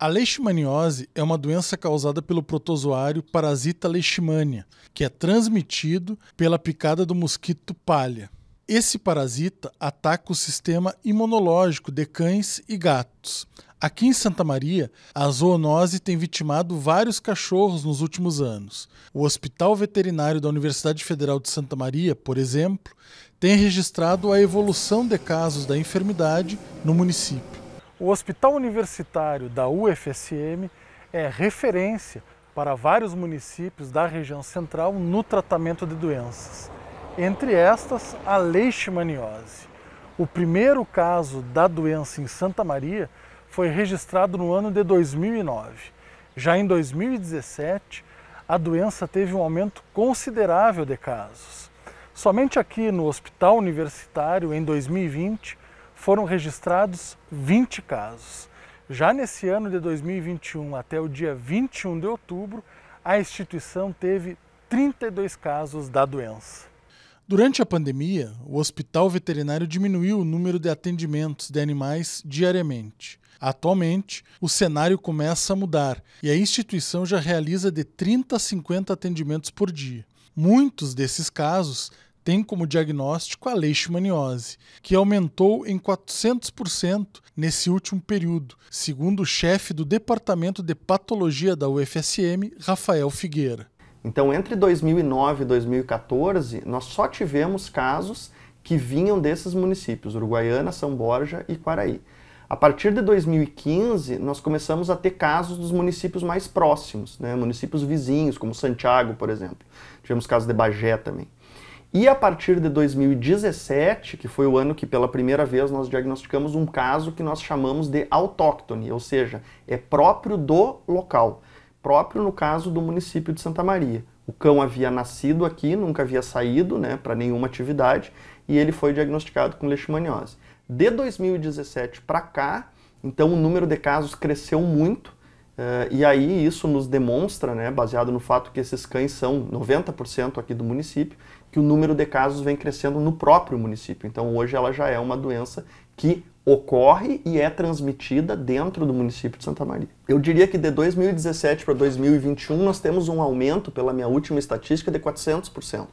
A leishmaniose é uma doença causada pelo protozoário parasita leishmania, que é transmitido pela picada do mosquito palha. Esse parasita ataca o sistema imunológico de cães e gatos. Aqui em Santa Maria, a zoonose tem vitimado vários cachorros nos últimos anos. O Hospital Veterinário da Universidade Federal de Santa Maria, por exemplo, tem registrado a evolução de casos da enfermidade no município. O Hospital Universitário da UFSM é referência para vários municípios da região central no tratamento de doenças. Entre estas, a leishmaniose. O primeiro caso da doença em Santa Maria foi registrado no ano de 2009. Já em 2017, a doença teve um aumento considerável de casos. Somente aqui no Hospital Universitário, em 2020, foram registrados 20 casos. Já nesse ano de 2021, até o dia 21 de outubro, a instituição teve 32 casos da doença. Durante a pandemia, o hospital veterinário diminuiu o número de atendimentos de animais diariamente. Atualmente, o cenário começa a mudar e a instituição já realiza de 30 a 50 atendimentos por dia. Muitos desses casos tem como diagnóstico a leishmaniose, que aumentou em 400% nesse último período, segundo o chefe do Departamento de Patologia da UFSM, Rafael Figueira. Então, entre 2009 e 2014, nós só tivemos casos que vinham desses municípios, Uruguaiana, São Borja e Quaraí. A partir de 2015, nós começamos a ter casos dos municípios mais próximos, né? municípios vizinhos, como Santiago, por exemplo. Tivemos casos de Bagé também. E a partir de 2017, que foi o ano que pela primeira vez nós diagnosticamos um caso que nós chamamos de autóctone, ou seja, é próprio do local, próprio no caso do município de Santa Maria. O cão havia nascido aqui, nunca havia saído né, para nenhuma atividade e ele foi diagnosticado com leishmaniose. De 2017 para cá, então o número de casos cresceu muito, Uh, e aí isso nos demonstra, né, baseado no fato que esses cães são 90% aqui do município, que o número de casos vem crescendo no próprio município. Então, hoje ela já é uma doença que ocorre e é transmitida dentro do município de Santa Maria. Eu diria que de 2017 para 2021 nós temos um aumento, pela minha última estatística, de 400%.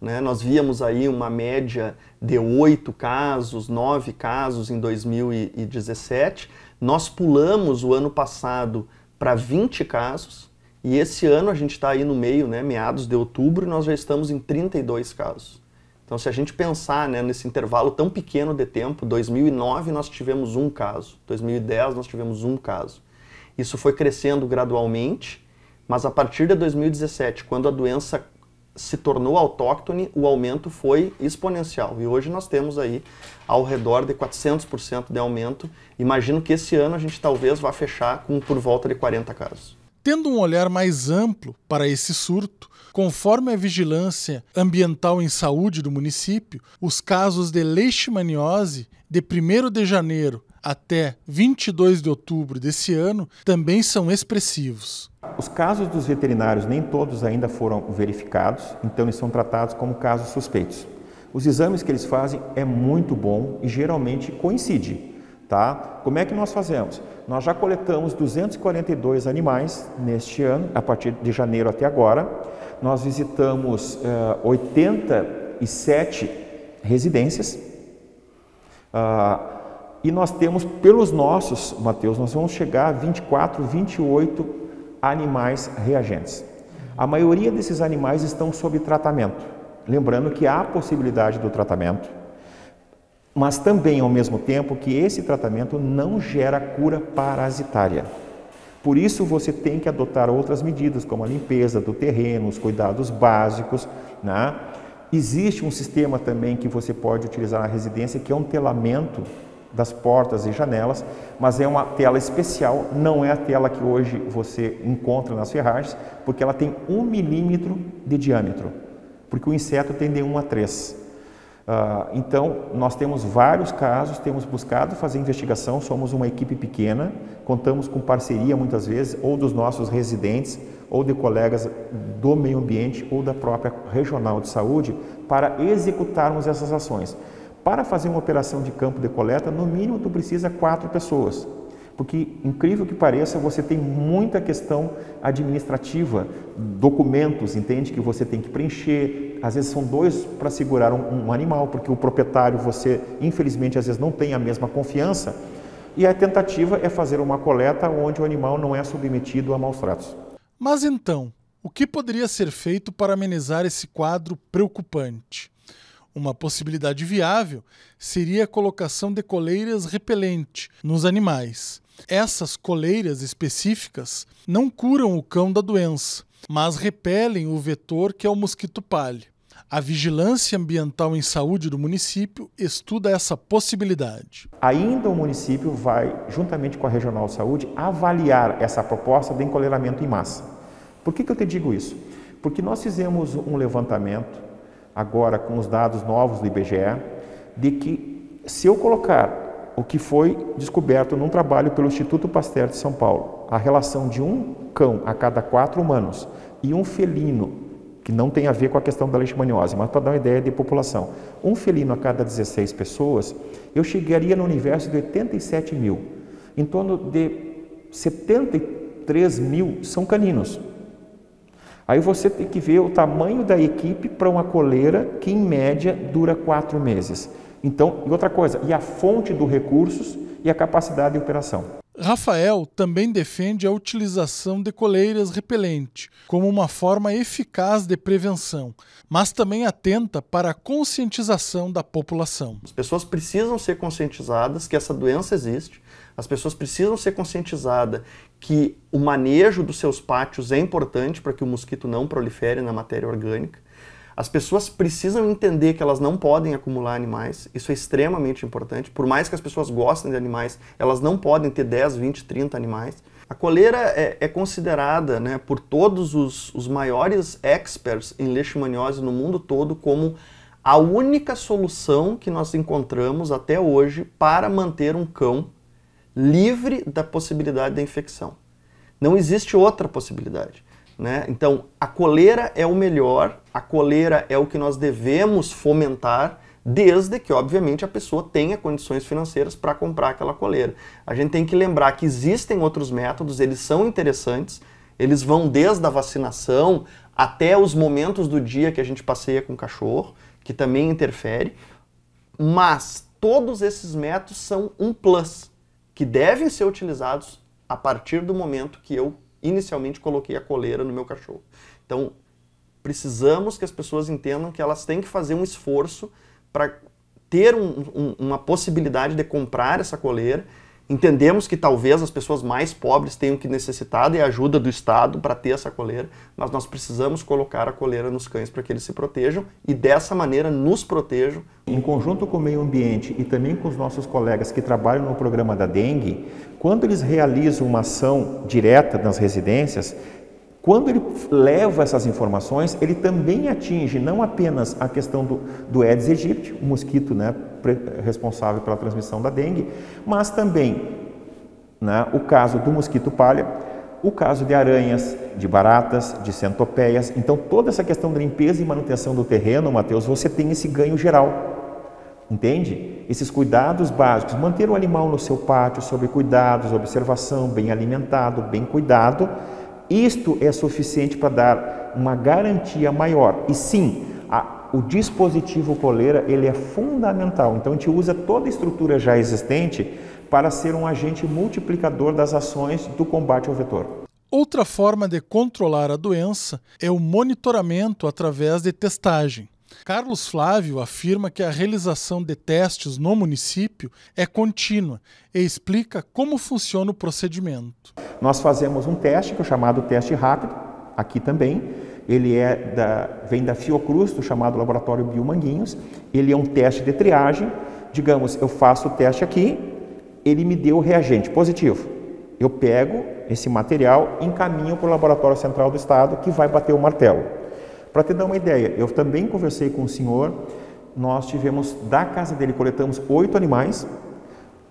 Né? Nós víamos aí uma média de 8 casos, 9 casos em 2017. Nós pulamos o ano passado para 20 casos, e esse ano a gente está aí no meio, né, meados de outubro, e nós já estamos em 32 casos. Então, se a gente pensar né, nesse intervalo tão pequeno de tempo, 2009 nós tivemos um caso, 2010 nós tivemos um caso. Isso foi crescendo gradualmente, mas a partir de 2017, quando a doença se tornou autóctone, o aumento foi exponencial. E hoje nós temos aí ao redor de 400% de aumento. Imagino que esse ano a gente talvez vá fechar com por volta de 40 casos tendo um olhar mais amplo para esse surto, conforme a vigilância ambiental em saúde do município, os casos de leishmaniose de 1 de janeiro até 22 de outubro desse ano também são expressivos. Os casos dos veterinários nem todos ainda foram verificados, então eles são tratados como casos suspeitos. Os exames que eles fazem é muito bom e geralmente coincide Tá? Como é que nós fazemos? Nós já coletamos 242 animais neste ano, a partir de janeiro até agora. Nós visitamos 87 eh, residências. Ah, e nós temos, pelos nossos, Mateus, nós vamos chegar a 24, 28 animais reagentes. A maioria desses animais estão sob tratamento. Lembrando que há a possibilidade do tratamento mas também ao mesmo tempo que esse tratamento não gera cura parasitária. Por isso você tem que adotar outras medidas, como a limpeza do terreno, os cuidados básicos. Né? Existe um sistema também que você pode utilizar na residência, que é um telamento das portas e janelas, mas é uma tela especial, não é a tela que hoje você encontra nas ferragens, porque ela tem um milímetro de diâmetro, porque o inseto tem de 1 a 3. Ah, então, nós temos vários casos, temos buscado fazer investigação, somos uma equipe pequena, contamos com parceria muitas vezes, ou dos nossos residentes, ou de colegas do meio ambiente ou da própria regional de saúde, para executarmos essas ações. Para fazer uma operação de campo de coleta, no mínimo tu precisa quatro pessoas. Porque, incrível que pareça, você tem muita questão administrativa, documentos, entende? Que você tem que preencher. Às vezes são dois para segurar um, um, animal, porque o proprietário, você, infelizmente, às vezes não tem a mesma confiança. E a tentativa é fazer uma coleta onde o animal não é submetido a maus tratos. Mas então, o que poderia ser feito para amenizar esse quadro preocupante? Uma possibilidade viável seria a colocação de coleiras repelente nos animais. Essas coleiras específicas não curam o cão da doença, mas repelem o vetor que é o mosquito palhe. A Vigilância Ambiental em Saúde do município estuda essa possibilidade. Ainda o município vai, juntamente com a Regional Saúde, avaliar essa proposta de encoleiramento em massa. Por que, que eu te digo isso? Porque nós fizemos um levantamento agora com os dados novos do IBGE, de que se eu colocar o que foi descoberto num trabalho pelo Instituto Pasteur de São Paulo, a relação de um cão a cada quatro humanos e um felino, que não tem a ver com a questão da leishmaniose, mas para dar uma ideia de população, um felino a cada 16 pessoas, eu chegaria no universo de 87 mil. Em torno de 73 mil são caninos. Aí você tem que ver o tamanho da equipe para uma coleira que, em média, dura quatro meses. Então, e outra coisa, e a fonte dos recursos e a capacidade de operação. Rafael também defende a utilização de coleiras repelente como uma forma eficaz de prevenção, mas também atenta para a conscientização da população. As pessoas precisam ser conscientizadas que essa doença existe, as pessoas precisam ser conscientizadas que o manejo dos seus pátios é importante para que o mosquito não prolifere na matéria orgânica. As pessoas precisam entender que elas não podem acumular animais, isso é extremamente importante. Por mais que as pessoas gostem de animais, elas não podem ter 10, 20, 30 animais. A coleira é, é considerada né, por todos os, os maiores experts em leishmaniose no mundo todo como a única solução que nós encontramos até hoje para manter um cão livre da possibilidade da infecção. Não existe outra possibilidade. Né? Então, a coleira é o melhor, a coleira é o que nós devemos fomentar, desde que, obviamente, a pessoa tenha condições financeiras para comprar aquela coleira. A gente tem que lembrar que existem outros métodos, eles são interessantes, eles vão desde a vacinação até os momentos do dia que a gente passeia com o cachorro, que também interfere, mas todos esses métodos são um plus que devem ser utilizados a partir do momento que eu inicialmente coloquei a coleira no meu cachorro. Então, precisamos que as pessoas entendam que elas têm que fazer um esforço para ter um, um, uma possibilidade de comprar essa coleira Entendemos que talvez as pessoas mais pobres tenham que necessitar da ajuda do Estado para ter essa coleira, mas nós precisamos colocar a coleira nos cães para que eles se protejam e dessa maneira nos protejam. Em conjunto com o meio ambiente e também com os nossos colegas que trabalham no programa da dengue, quando eles realizam uma ação direta nas residências, quando ele leva essas informações, ele também atinge não apenas a questão do, do Aedes aegypti, o mosquito né, responsável pela transmissão da dengue, mas também né, o caso do mosquito palha, o caso de aranhas, de baratas, de centopeias. Então, toda essa questão da limpeza e manutenção do terreno, Matheus, você tem esse ganho geral. Entende? Esses cuidados básicos, manter o animal no seu pátio, sobre cuidados, observação, bem alimentado, bem cuidado, isto é suficiente para dar uma garantia maior. E sim, o dispositivo coleira ele é fundamental. Então a gente usa toda a estrutura já existente para ser um agente multiplicador das ações do combate ao vetor. Outra forma de controlar a doença é o monitoramento através de testagem. Carlos Flávio afirma que a realização de testes no município é contínua e explica como funciona o procedimento. Nós fazemos um teste, que é chamado teste rápido, aqui também, ele é da, vem da Fiocruz, do chamado Laboratório Biomanguinhos, ele é um teste de triagem, digamos, eu faço o teste aqui, ele me deu o reagente positivo, eu pego esse material, encaminho para o Laboratório Central do Estado, que vai bater o martelo. Para te dar uma ideia, eu também conversei com o senhor, nós tivemos, da casa dele, coletamos oito animais,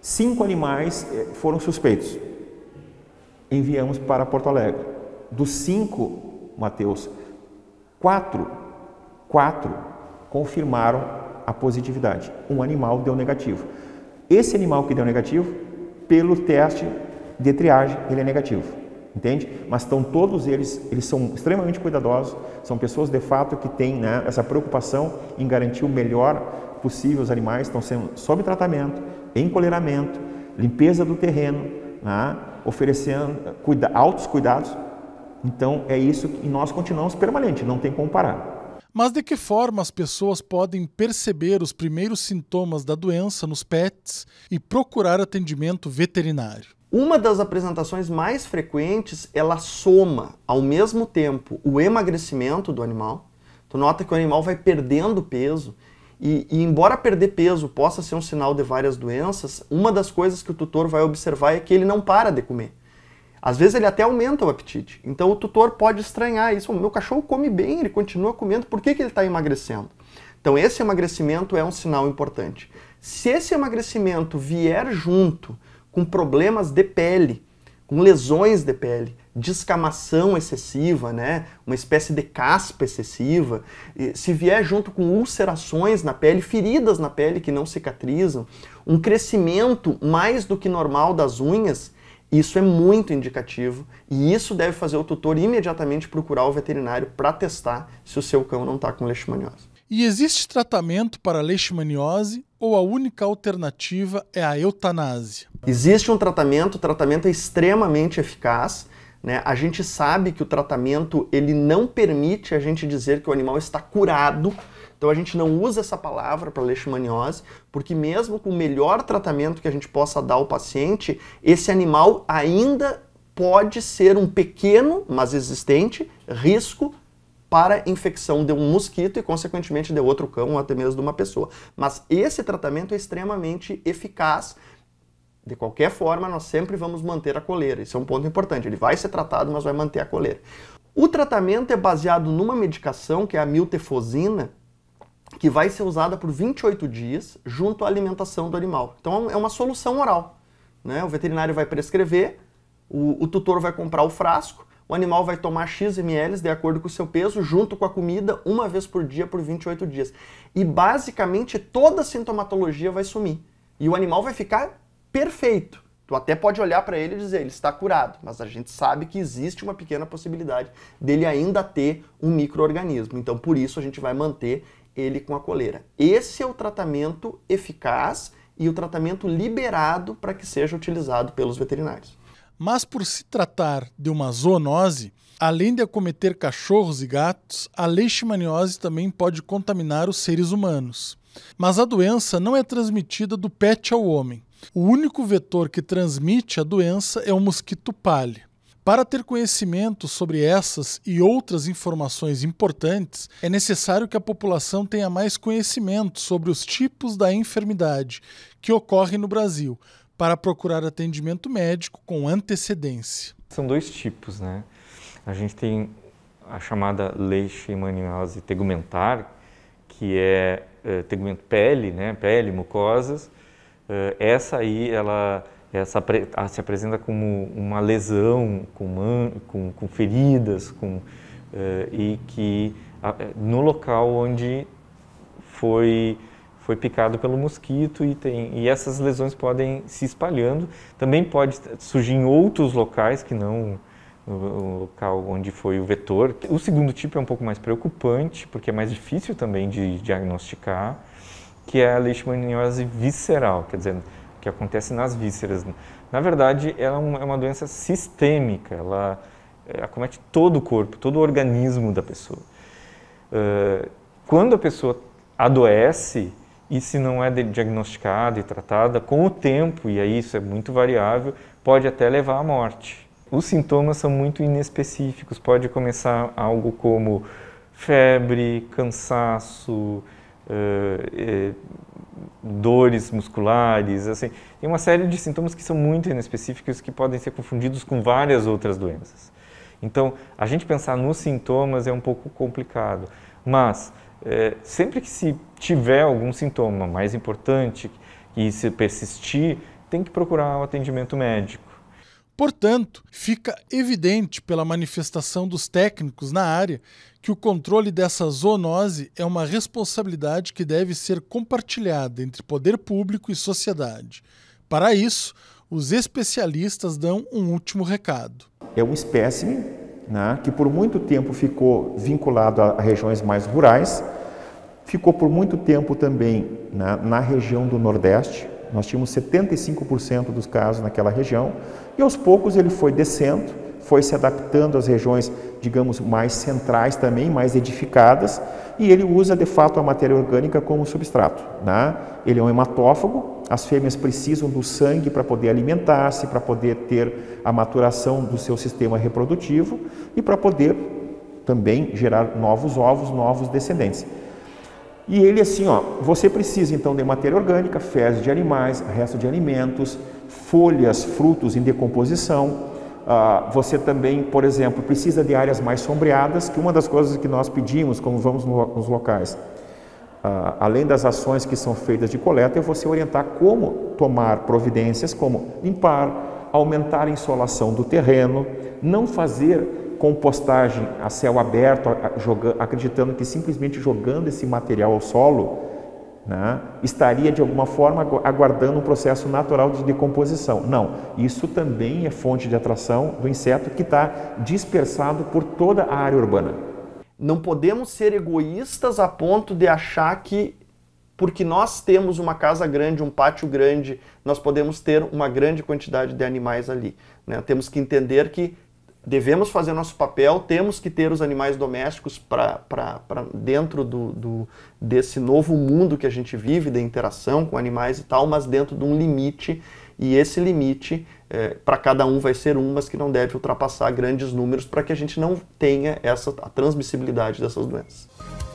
cinco animais eh, foram suspeitos, enviamos para Porto Alegre. Dos cinco, Mateus 4, 4 confirmaram a positividade. Um animal deu negativo. Esse animal que deu negativo, pelo teste de triagem, ele é negativo. Entende? Mas estão todos eles, eles são extremamente cuidadosos, são pessoas de fato que têm né, essa preocupação em garantir o melhor possível os animais, estão sendo sob tratamento, encolheramento, limpeza do terreno, né, oferecendo cuida, altos cuidados então é isso que nós continuamos permanente, não tem como parar. Mas de que forma as pessoas podem perceber os primeiros sintomas da doença nos pets e procurar atendimento veterinário? Uma das apresentações mais frequentes, ela soma ao mesmo tempo o emagrecimento do animal. Tu nota que o animal vai perdendo peso e, e, embora perder peso possa ser um sinal de várias doenças, uma das coisas que o tutor vai observar é que ele não para de comer. Às vezes ele até aumenta o apetite. Então o tutor pode estranhar isso. O meu cachorro come bem, ele continua comendo, por que, que ele está emagrecendo? Então esse emagrecimento é um sinal importante. Se esse emagrecimento vier junto com problemas de pele, com lesões de pele, descamação excessiva, né? uma espécie de caspa excessiva, se vier junto com ulcerações na pele, feridas na pele que não cicatrizam, um crescimento mais do que normal das unhas, isso é muito indicativo e isso deve fazer o tutor imediatamente procurar o veterinário para testar se o seu cão não está com leishmaniose. E existe tratamento para leishmaniose ou a única alternativa é a eutanásia? Existe um tratamento, o tratamento é extremamente eficaz. Né? A gente sabe que o tratamento ele não permite a gente dizer que o animal está curado, então a gente não usa essa palavra para leishmaniose, porque mesmo com o melhor tratamento que a gente possa dar ao paciente, esse animal ainda pode ser um pequeno, mas existente, risco para infecção de um mosquito e, consequentemente, de outro cão ou até mesmo de uma pessoa. Mas esse tratamento é extremamente eficaz. De qualquer forma, nós sempre vamos manter a coleira. Isso é um ponto importante. Ele vai ser tratado, mas vai manter a coleira. O tratamento é baseado numa medicação, que é a miltefosina, que vai ser usada por 28 dias junto à alimentação do animal. Então é, é uma solução oral. Né? O veterinário vai prescrever, o, o tutor vai comprar o frasco, o animal vai tomar X ml de acordo com o seu peso, junto com a comida, uma vez por dia por 28 dias. E basicamente toda a sintomatologia vai sumir. E o animal vai ficar perfeito. Tu até pode olhar para ele e dizer, ele está curado, mas a gente sabe que existe uma pequena possibilidade dele ainda ter um microorganismo. Então, por isso a gente vai manter ele com a coleira. Esse é o tratamento eficaz e o tratamento liberado para que seja utilizado pelos veterinários. Mas por se tratar de uma zoonose, além de acometer cachorros e gatos, a leishmaniose também pode contaminar os seres humanos. Mas a doença não é transmitida do pet ao homem. O único vetor que transmite a doença é o mosquito palha. Para ter conhecimento sobre essas e outras informações importantes, é necessário que a população tenha mais conhecimento sobre os tipos da enfermidade que ocorre no Brasil, para procurar atendimento médico com antecedência. São dois tipos, né? A gente tem a chamada leishmaniose tegumentar, que é, é tegumento pele, né? Pele, mucosas. Eh, essa aí, ela essa ah, se apresenta como uma lesão, com, com, com feridas, com, eh, e que a, ah, eh, no local onde foi foi picado pelo mosquito e tem e essas lesões podem se espalhando. Também pode surgir em outros locais que não o local onde foi o vetor. O segundo tipo é um pouco mais preocupante, porque é mais difícil também de diagnosticar, que é a leishmaniose visceral, quer dizer, que acontece nas vísceras. Na verdade, ela é, é uma doença sistêmica, ela, é, acomete todo o corpo, todo o organismo da pessoa. Eh, quando a pessoa adoece e se não é diagnosticada e tratada com o tempo, e aí isso é muito variável, pode até levar à morte. Os sintomas são muito inespecíficos, pode começar algo como febre, cansaço, uh, dores musculares, assim, tem uma série de sintomas que são muito inespecíficos que podem ser confundidos com várias outras doenças. Então, a gente pensar nos sintomas é um pouco complicado, mas é, sempre que se tiver algum sintoma mais importante e se persistir, tem que procurar o atendimento médico. Portanto, fica evidente pela manifestação dos técnicos na área que o controle dessa zoonose é uma responsabilidade que deve ser compartilhada entre poder público e sociedade. Para isso, os especialistas dão um último recado. É um espécime né, que por muito tempo ficou vinculado a regiões mais rurais, ficou por muito tempo também né, na região do Nordeste, nós tínhamos 75% dos casos naquela região e aos poucos ele foi descendo, foi se adaptando às regiões, digamos, mais centrais também, mais edificadas, e ele usa de fato a matéria orgânica como substrato. Né? Ele é um hematófago, as fêmeas precisam do sangue para poder alimentar-se, para poder ter a maturação do seu sistema reprodutivo e para poder também gerar novos ovos, novos descendentes. E ele assim, ó, você precisa então de matéria orgânica, fezes de animais, resto de alimentos, folhas, frutos em decomposição. Uh, você também, por exemplo, precisa de áreas mais sombreadas, que uma das coisas que nós pedimos, como vamos nos locais, uh, além das ações que são feitas de coleta, é você orientar como tomar providências, como limpar, aumentar a insolação do terreno, não fazer compostagem a céu aberto, acreditando que simplesmente jogando esse material ao solo, né, estaria de alguma forma aguardando um processo natural de decomposição. Não, isso também é fonte de atração do inseto que está dispersado por toda a área urbana. Não podemos ser egoístas a ponto de achar que porque nós temos uma casa grande, um pátio grande, nós podemos ter uma grande quantidade de animais ali. Né? Temos que entender que devemos fazer nosso papel, temos que ter os animais domésticos para dentro do, do, desse novo mundo que a gente vive, da interação com animais e tal, mas dentro de um limite. E esse limite é, para cada um vai ser um, mas que não deve ultrapassar grandes números para que a gente não tenha essa a transmissibilidade dessas doenças.